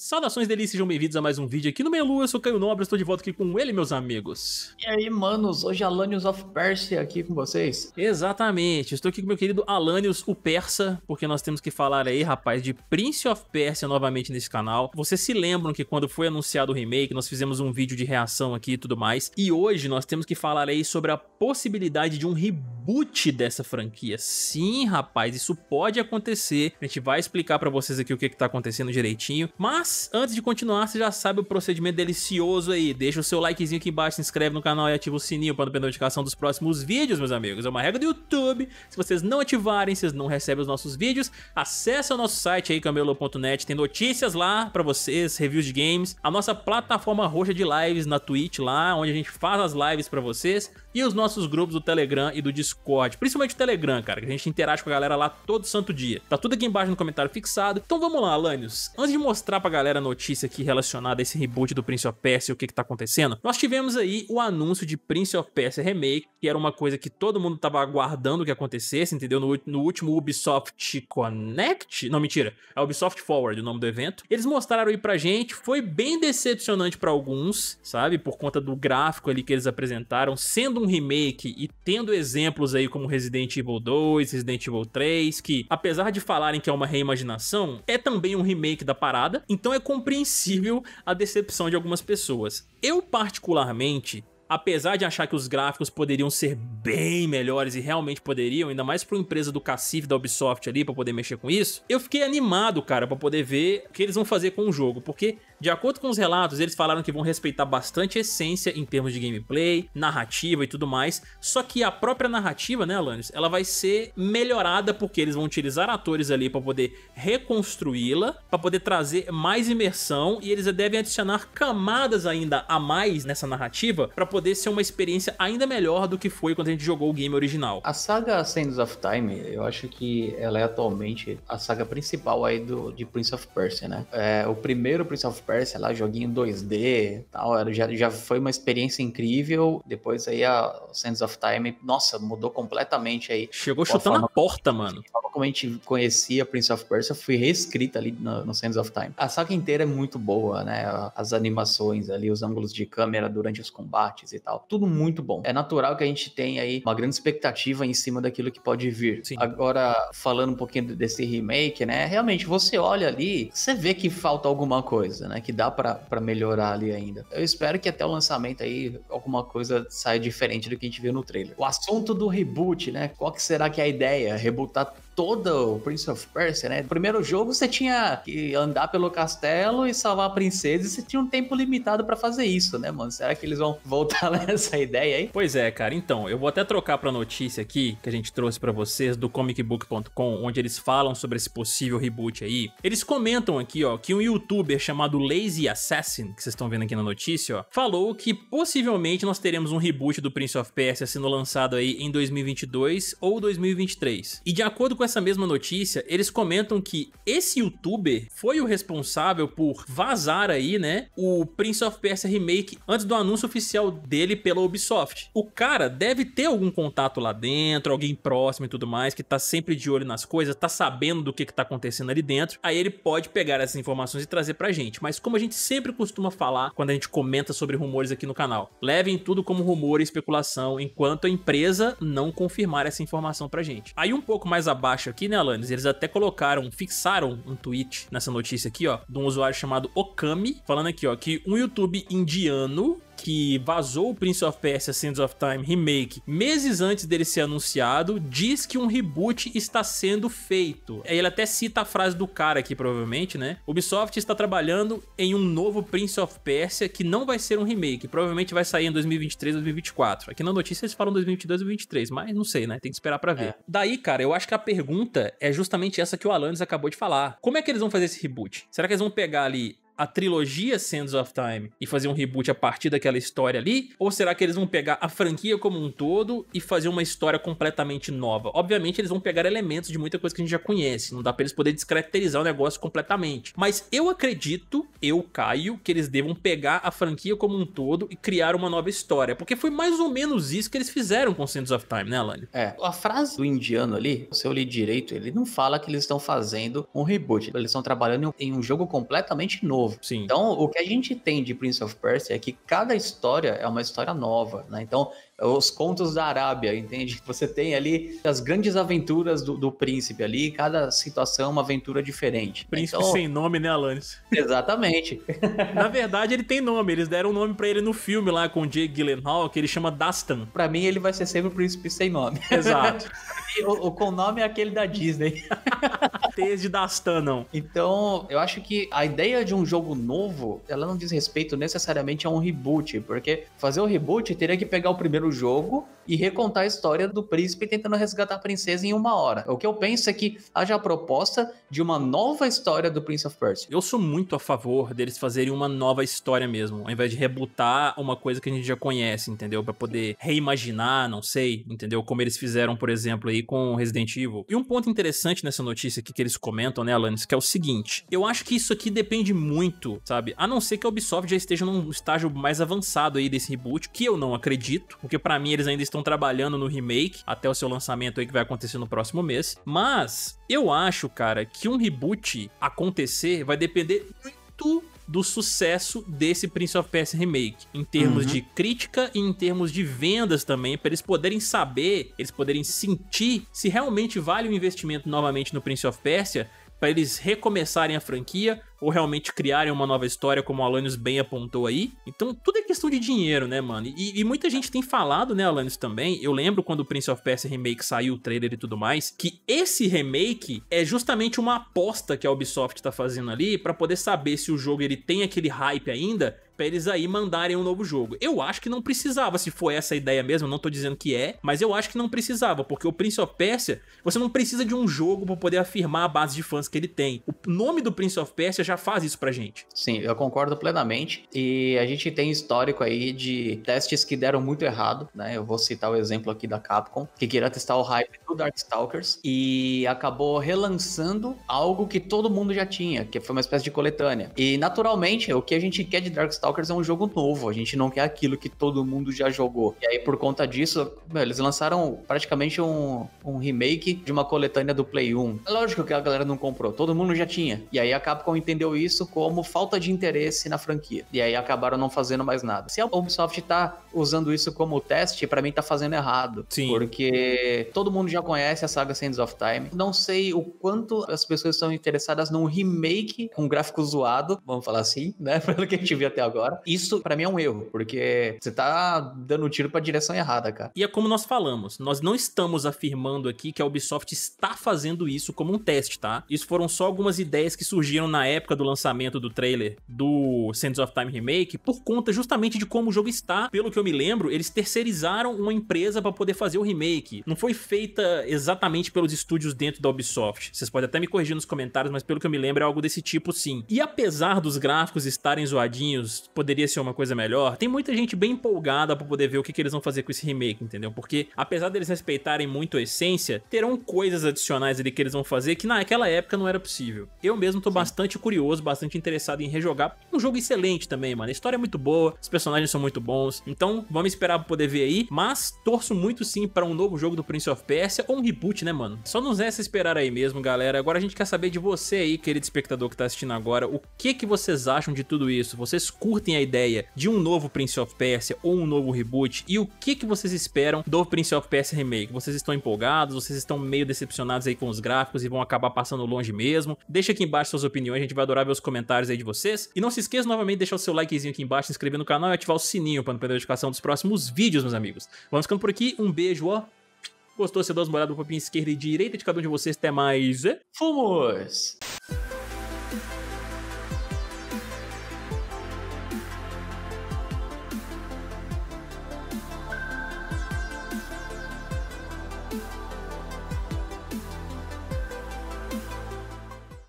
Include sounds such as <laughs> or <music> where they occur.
Saudações delícias, sejam bem-vindos a mais um vídeo aqui no Melu, eu sou Caio Nobre, estou de volta aqui com ele, meus amigos. E aí, manos, hoje Alanios of Persia aqui com vocês. Exatamente, estou aqui com meu querido Alanios, o Persa, porque nós temos que falar aí, rapaz, de Prince of Persia novamente nesse canal. Vocês se lembram que quando foi anunciado o remake, nós fizemos um vídeo de reação aqui e tudo mais, e hoje nós temos que falar aí sobre a possibilidade de um reboot dessa franquia. Sim, rapaz, isso pode acontecer, a gente vai explicar pra vocês aqui o que, que tá acontecendo direitinho, mas mas, antes de continuar, você já sabe o procedimento delicioso aí. Deixa o seu likezinho aqui embaixo, se inscreve no canal e ativa o sininho para não perder notificação dos próximos vídeos, meus amigos. É uma regra do YouTube. Se vocês não ativarem, vocês não recebem os nossos vídeos. Acesse o nosso site aí, camelo.net. Tem notícias lá para vocês, reviews de games. A nossa plataforma roxa de lives na Twitch lá, onde a gente faz as lives para vocês e os nossos grupos do Telegram e do Discord. Principalmente o Telegram, cara, que a gente interage com a galera lá todo santo dia. Tá tudo aqui embaixo no comentário fixado. Então vamos lá, Alanios. Antes de mostrar pra galera a notícia aqui relacionada a esse reboot do Prince of Persia e o que que tá acontecendo, nós tivemos aí o anúncio de Prince of Persia Remake, que era uma coisa que todo mundo tava aguardando que acontecesse, entendeu? No, no último Ubisoft Connect? Não, mentira. É Ubisoft Forward o nome do evento. Eles mostraram aí pra gente, foi bem decepcionante para alguns, sabe? Por conta do gráfico ali que eles apresentaram, sendo tendo um remake e tendo exemplos aí como Resident Evil 2, Resident Evil 3, que apesar de falarem que é uma reimaginação, é também um remake da parada, então é compreensível a decepção de algumas pessoas. Eu particularmente apesar de achar que os gráficos poderiam ser bem melhores e realmente poderiam, ainda mais para uma empresa do cacife da Ubisoft ali para poder mexer com isso, eu fiquei animado, cara, para poder ver o que eles vão fazer com o jogo, porque de acordo com os relatos, eles falaram que vão respeitar bastante a essência em termos de gameplay, narrativa e tudo mais, só que a própria narrativa, né, Alanis, ela vai ser melhorada porque eles vão utilizar atores ali para poder reconstruí-la, para poder trazer mais imersão e eles devem adicionar camadas ainda a mais nessa narrativa para poder poder ser uma experiência ainda melhor do que foi quando a gente jogou o game original. A saga Sands of Time, eu acho que ela é atualmente a saga principal aí do, de Prince of Persia, né? É, o primeiro Prince of Persia, lá, joguinho 2D tal, era, já, já foi uma experiência incrível. Depois aí a Sands of Time, nossa, mudou completamente aí. Chegou chutando a, a porta, mano como a gente conhecia Prince of Persia foi reescrita ali no, no Sands of Time. A saga inteira é muito boa, né? As animações ali, os ângulos de câmera durante os combates e tal. Tudo muito bom. É natural que a gente tenha aí uma grande expectativa em cima daquilo que pode vir. Sim. Agora, falando um pouquinho desse remake, né? Realmente, você olha ali, você vê que falta alguma coisa, né? Que dá para melhorar ali ainda. Eu espero que até o lançamento aí alguma coisa saia diferente do que a gente viu no trailer. O assunto do reboot, né? Qual que será que é a ideia? Rebootar todo o Prince of Persia, né? No primeiro jogo você tinha que andar pelo castelo e salvar a princesa e você tinha um tempo limitado para fazer isso, né, mano? Será que eles vão <laughs> voltar nessa ideia aí? Pois é, cara. Então, eu vou até trocar pra notícia aqui que a gente trouxe para vocês do comicbook.com, onde eles falam sobre esse possível reboot aí. Eles comentam aqui, ó, que um youtuber chamado Lazy Assassin, que vocês estão vendo aqui na notícia, ó, falou que possivelmente nós teremos um reboot do Prince of Persia sendo lançado aí em 2022 ou 2023. E de acordo com essa mesma notícia, eles comentam que esse youtuber foi o responsável por vazar aí, né, o Prince of Persia Remake antes do anúncio oficial dele pela Ubisoft. O cara deve ter algum contato lá dentro, alguém próximo e tudo mais, que tá sempre de olho nas coisas, tá sabendo do que que tá acontecendo ali dentro, aí ele pode pegar essas informações e trazer pra gente. Mas como a gente sempre costuma falar quando a gente comenta sobre rumores aqui no canal, levem tudo como rumor e especulação enquanto a empresa não confirmar essa informação pra gente. Aí um pouco mais abaixo aqui, né, Alanis? Eles até colocaram, fixaram um tweet nessa notícia aqui, ó, de um usuário chamado Okami, falando aqui, ó, que um YouTube indiano que vazou o Prince of Persia Sands of Time Remake meses antes dele ser anunciado, diz que um reboot está sendo feito. Ele até cita a frase do cara aqui, provavelmente, né? Ubisoft está trabalhando em um novo Prince of Persia que não vai ser um remake, provavelmente vai sair em 2023, 2024. Aqui na notícia eles falam 2022 2023, mas não sei, né? Tem que esperar para ver. É. Daí, cara, eu acho que a pergunta é justamente essa que o Alanis acabou de falar. Como é que eles vão fazer esse reboot? Será que eles vão pegar ali a trilogia Sands of Time e fazer um reboot a partir daquela história ali? Ou será que eles vão pegar a franquia como um todo e fazer uma história completamente nova? Obviamente, eles vão pegar elementos de muita coisa que a gente já conhece, não dá pra eles poderem descaracterizar o negócio completamente. Mas eu acredito, eu caio, que eles devam pegar a franquia como um todo e criar uma nova história, porque foi mais ou menos isso que eles fizeram com Sands of Time, né, Alane? É, a frase do indiano ali, se eu li direito, ele não fala que eles estão fazendo um reboot, eles estão trabalhando em um jogo completamente novo novo. Sim. Então, o que a gente tem de Prince of Persia é que cada história é uma história nova, né? Então, os contos da Arábia, entende? Você tem ali as grandes aventuras do, do príncipe ali, cada situação é uma aventura diferente. Príncipe então... sem nome, né, Alanis? <laughs> Exatamente. Na verdade, ele tem nome, eles deram um nome para ele no filme lá com o Jake Gyllenhaal, que ele chama Dastan. Para mim, ele vai ser sempre o príncipe sem nome. <laughs> Exato. <laughs> o, o com nome é aquele da Disney. Tese de Dastan, não. Então, eu acho que a ideia de um jogo novo, ela não diz respeito necessariamente a um reboot, porque fazer o reboot teria que pegar o primeiro o jogo e recontar a história do príncipe tentando resgatar a princesa em uma hora. O que eu penso é que haja a proposta de uma nova história do Prince of Persia. Eu sou muito a favor deles fazerem uma nova história mesmo, ao invés de rebutar uma coisa que a gente já conhece, entendeu? Para poder reimaginar, não sei, entendeu? Como eles fizeram, por exemplo, aí com Resident Evil. E um ponto interessante nessa notícia aqui que eles comentam, né, Alanis, que é o seguinte: eu acho que isso aqui depende muito, sabe? A não ser que a Ubisoft já esteja num estágio mais avançado aí desse reboot, que eu não acredito, porque porque para mim eles ainda estão trabalhando no remake até o seu lançamento aí que vai acontecer no próximo mês. Mas eu acho, cara, que um reboot acontecer vai depender muito do sucesso desse Prince of Persia Remake, em termos uhum. de crítica e em termos de vendas também, para eles poderem saber, eles poderem sentir se realmente vale o investimento novamente no Prince of Persia para eles recomeçarem a franquia ou realmente criarem uma nova história, como o Alanis bem apontou aí. Então, tudo é questão de dinheiro, né, mano? E, e muita gente tem falado, né, Alanis, também. Eu lembro quando o Prince of Persia Remake saiu, o trailer e tudo mais, que esse remake é justamente uma aposta que a Ubisoft tá fazendo ali para poder saber se o jogo ele tem aquele hype ainda pra eles aí mandarem um novo jogo. Eu acho que não precisava, se for essa a ideia mesmo, não tô dizendo que é, mas eu acho que não precisava, porque o Prince of Persia, você não precisa de um jogo pra poder afirmar a base de fãs que ele tem. O nome do Prince of Persia já faz isso pra gente. Sim, eu concordo plenamente. E a gente tem histórico aí de testes que deram muito errado, né? Eu vou citar o exemplo aqui da Capcom, que queria testar o hype do Darkstalkers e acabou relançando algo que todo mundo já tinha, que foi uma espécie de coletânea. E naturalmente, o que a gente quer de Darkstalkers Darkstalkers é um jogo novo, a gente não quer aquilo que todo mundo já jogou. E aí, por conta disso, eles lançaram praticamente um, um remake de uma coletânea do Play 1. É lógico que a galera não comprou, todo mundo já tinha. E aí a Capcom entendeu isso como falta de interesse na franquia. E aí acabaram não fazendo mais nada. Se a Ubisoft tá usando isso como teste, para mim tá fazendo errado. Sim. Porque todo mundo já conhece a saga Sands of Time. Não sei o quanto as pessoas estão interessadas num remake com gráfico zoado, vamos falar assim, né? <laughs> Pelo que a gente viu até agora agora. Isso, para mim, é um erro, porque você tá dando tiro pra direção errada, cara. E é como nós falamos, nós não estamos afirmando aqui que a Ubisoft está fazendo isso como um teste, tá? Isso foram só algumas ideias que surgiram na época do lançamento do trailer do Sands of Time Remake, por conta justamente de como o jogo está. Pelo que eu me lembro, eles terceirizaram uma empresa para poder fazer o remake. Não foi feita exatamente pelos estúdios dentro da Ubisoft. Vocês podem até me corrigir nos comentários, mas pelo que eu me lembro é algo desse tipo sim. E apesar dos gráficos estarem zoadinhos, poderia ser uma coisa melhor. Tem muita gente bem empolgada para poder ver o que, que, eles vão fazer com esse remake, entendeu? Porque apesar deles respeitarem muito a essência, terão coisas adicionais ali que eles vão fazer que naquela época não era possível. Eu mesmo tô Sim. bastante curioso, bastante interessado em rejogar. Um jogo excelente também, mano. A história é muito boa, os personagens são muito bons. Então, vamos esperar pra poder ver aí, mas torço muito sim para um novo jogo do Prince of Persia ou um reboot, né, mano? Só nos resta esperar aí mesmo, galera. Agora a gente quer saber de você aí, querido espectador que tá assistindo agora, o que que vocês acham de tudo isso? Vocês curtem curtem a ideia de um novo Prince of Persia ou um novo reboot e o que, que vocês esperam do Prince of Persia Remake. Vocês estão empolgados? Vocês estão meio decepcionados aí com os gráficos e vão acabar passando longe mesmo? Deixa aqui embaixo suas opiniões, a gente vai adorar ver os comentários aí de vocês. E não se esqueça novamente de deixar o seu likezinho aqui embaixo, se inscrever no canal e ativar o sininho para não perder a notificação dos próximos vídeos, meus amigos. Vamos ficando por aqui, um beijo, ó. Gostou? Você dá uma olhada no papinho esquerda e direita de cada um de vocês. Até mais. Fomos!